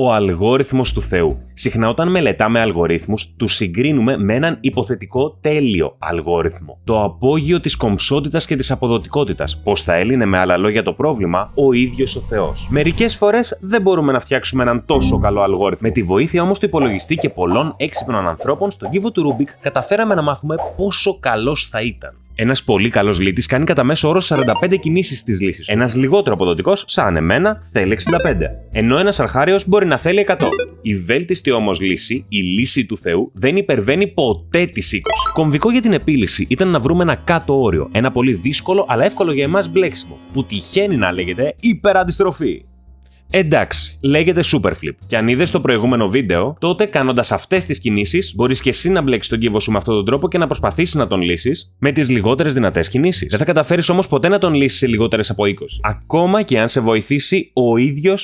ο αλγόριθμος του Θεού. Συχνά όταν μελετάμε αλγορίθμους, τους συγκρίνουμε με έναν υποθετικό τέλειο αλγόριθμο. Το απόγειο της κομψότητας και της αποδοτικότητας, Πώς θα έλυνε με άλλα λόγια το πρόβλημα ο ίδιος ο Θεός. Μερικές φορές δεν μπορούμε να φτιάξουμε έναν τόσο καλό αλγόριθμο. Με τη βοήθεια όμως του υπολογιστή και πολλών έξυπνων ανθρώπων, στον κύβο του Ρούμπικ καταφέραμε να μάθουμε πόσο καλός θα ήταν. Ένας πολύ καλός λύτης κάνει κατά μέσο όρο 45 κινήσει τη λύση. Ένας λιγότερο αποδοτικός, σαν εμένα, θέλει 65. Ενώ ένας αρχάριος μπορεί να θέλει 100. Η βέλτιστη όμως λύση, η λύση του Θεού, δεν υπερβαίνει ποτέ τις 20. Κομβικό για την επίλυση ήταν να βρούμε ένα κάτω όριο. Ένα πολύ δύσκολο αλλά εύκολο για εμάς μπλέξιμο, που τυχαίνει να λέγεται υπεραντιστροφή. Εντάξει, λέγεται Superflip. Και αν είδες το προηγούμενο βίντεο, τότε κάνοντας αυτές τις κινήσεις, μπορείς και εσύ να μπλέξεις τον κύβο σου με αυτόν τον τρόπο και να προσπαθήσεις να τον λύσεις με τις λιγότερες δυνατές κινήσεις. Δεν θα καταφέρεις όμως ποτέ να τον λύσεις σε λιγότερες από 20. Ακόμα και αν σε βοηθήσει ο ίδιος